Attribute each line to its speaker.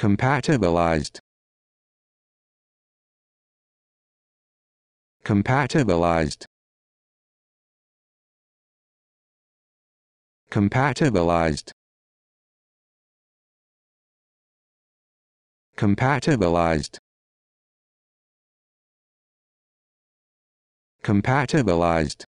Speaker 1: compatibilized compatibilized compatibilized compatibilized compatibilized